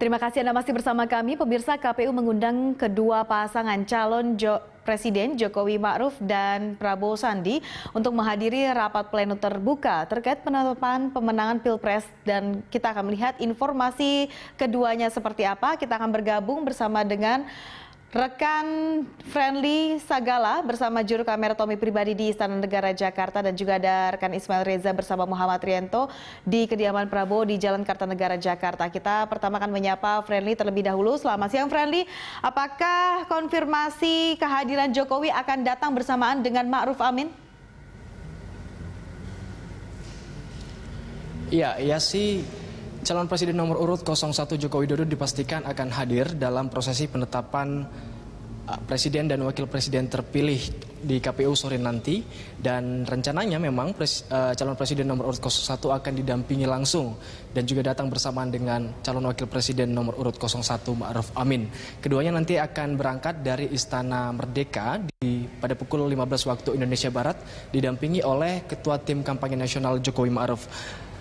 Terima kasih Anda masih bersama kami. Pemirsa KPU mengundang kedua pasangan calon jo Presiden Jokowi Ma'ruf dan Prabowo Sandi untuk menghadiri rapat pleno terbuka terkait penetapan pemenangan Pilpres dan kita akan melihat informasi keduanya seperti apa. Kita akan bergabung bersama dengan Rekan Friendly Sagala bersama juru kamera Tommy Pribadi di Istana Negara Jakarta dan juga ada rekan Ismail Reza bersama Muhammad Rianto di kediaman Prabowo di Jalan Kartanegara Jakarta. Kita pertama akan menyapa Friendly terlebih dahulu. Selamat siang Friendly. Apakah konfirmasi kehadiran Jokowi akan datang bersamaan dengan Ma'ruf Amin? Ya, iya ya sih Calon Presiden nomor urut 01 Joko Widodo dipastikan akan hadir dalam prosesi penetapan Eh, presiden dan wakil presiden terpilih di KPU sore nanti dan rencananya memang pres, uh, calon presiden nomor urut 01 akan didampingi langsung dan juga datang bersamaan dengan calon wakil presiden nomor urut 01 Ma'ruf Amin. Keduanya nanti akan berangkat dari Istana Merdeka di pada pukul 15 waktu Indonesia Barat didampingi oleh Ketua Tim Kampanye Nasional Jokowi Ma'ruf.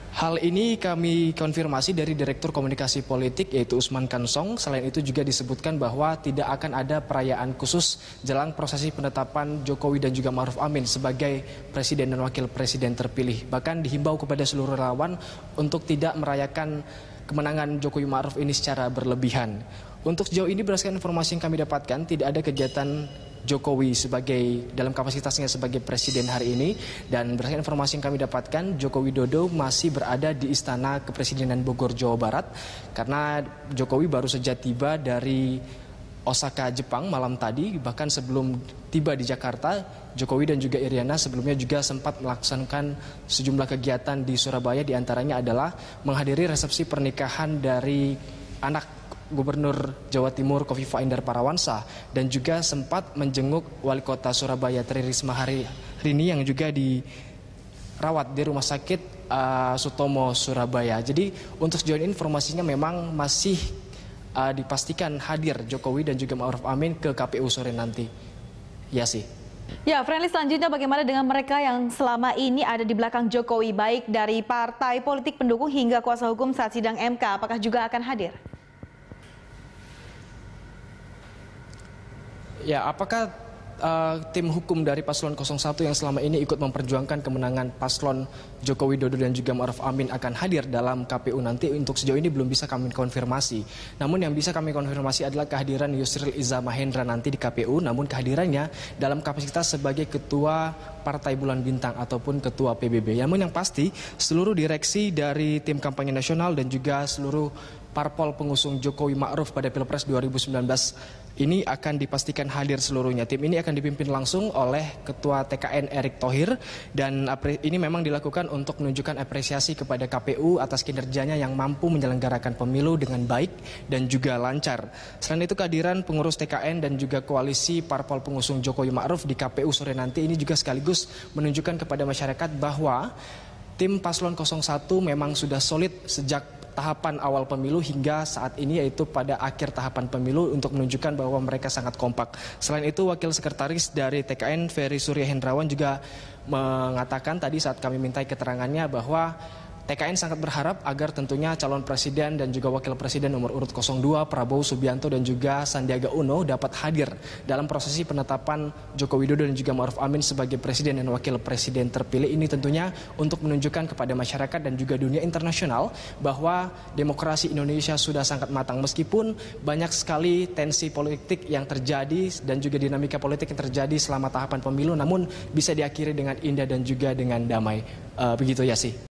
Hal ini kami konfirmasi dari Direktur Komunikasi Politik yaitu Usman Kansong. Selain itu juga disebutkan bahwa tidak akan ada perayaan khusus jelang prosesi penetapan Jokowi dan juga Maruf Amin sebagai presiden dan wakil presiden terpilih. Bahkan dihimbau kepada seluruh relawan untuk tidak merayakan kemenangan Jokowi Maruf ini secara berlebihan. Untuk sejauh ini berdasarkan informasi yang kami dapatkan tidak ada kegiatan Jokowi sebagai dalam kapasitasnya sebagai presiden hari ini dan berdasarkan informasi yang kami dapatkan Joko Widodo masih berada di Istana Kepresidenan Bogor Jawa Barat karena Jokowi baru saja tiba dari Osaka Jepang malam tadi bahkan sebelum tiba di Jakarta Jokowi dan juga Iriana sebelumnya juga sempat melaksanakan sejumlah kegiatan di Surabaya diantaranya adalah menghadiri resepsi pernikahan dari anak Gubernur Jawa Timur Kofifa Indar Parawansa dan juga sempat menjenguk Wali Kota Surabaya Tri Risma Hari ini yang juga dirawat di rumah sakit uh, Sutomo Surabaya. Jadi untuk sejauh ini informasinya memang masih uh, dipastikan hadir Jokowi dan juga Ma'ruf Amin ke KPU sore nanti. Ya sih. Ya, Friendly selanjutnya bagaimana dengan mereka yang selama ini ada di belakang Jokowi, baik dari partai politik pendukung hingga kuasa hukum saat sidang MK, apakah juga akan hadir? Ya, apakah uh, tim hukum dari paslon 01 yang selama ini ikut memperjuangkan kemenangan paslon Joko Widodo dan juga Maruf Amin akan hadir dalam KPU nanti untuk sejauh ini belum bisa kami konfirmasi. Namun yang bisa kami konfirmasi adalah kehadiran Yusril Iza Mahendra nanti di KPU namun kehadirannya dalam kapasitas sebagai ketua Partai Bulan Bintang ataupun ketua PBB. Namun yang pasti seluruh direksi dari tim kampanye nasional dan juga seluruh parpol pengusung Jokowi Ma'ruf pada Pilpres 2019 ini akan dipastikan hadir seluruhnya. Tim ini akan dipimpin langsung oleh Ketua TKN Erick Thohir dan ini memang dilakukan untuk menunjukkan apresiasi kepada KPU atas kinerjanya yang mampu menyelenggarakan pemilu dengan baik dan juga lancar. Selain itu kehadiran pengurus TKN dan juga koalisi parpol pengusung Jokowi Ma'ruf di KPU sore nanti ini juga sekaligus menunjukkan kepada masyarakat bahwa tim paslon 01 memang sudah solid sejak tahapan awal pemilu hingga saat ini yaitu pada akhir tahapan pemilu untuk menunjukkan bahwa mereka sangat kompak. Selain itu Wakil Sekretaris dari TKN Ferry Surya Hendrawan juga mengatakan tadi saat kami minta keterangannya bahwa TKN sangat berharap agar tentunya calon presiden dan juga wakil presiden nomor urut 02 Prabowo Subianto dan juga Sandiaga Uno dapat hadir dalam prosesi penetapan Joko Widodo dan juga Ma'ruf Amin sebagai presiden dan wakil presiden terpilih ini tentunya untuk menunjukkan kepada masyarakat dan juga dunia internasional bahwa demokrasi Indonesia sudah sangat matang meskipun banyak sekali tensi politik yang terjadi dan juga dinamika politik yang terjadi selama tahapan pemilu namun bisa diakhiri dengan indah dan juga dengan damai. Uh, begitu ya sih.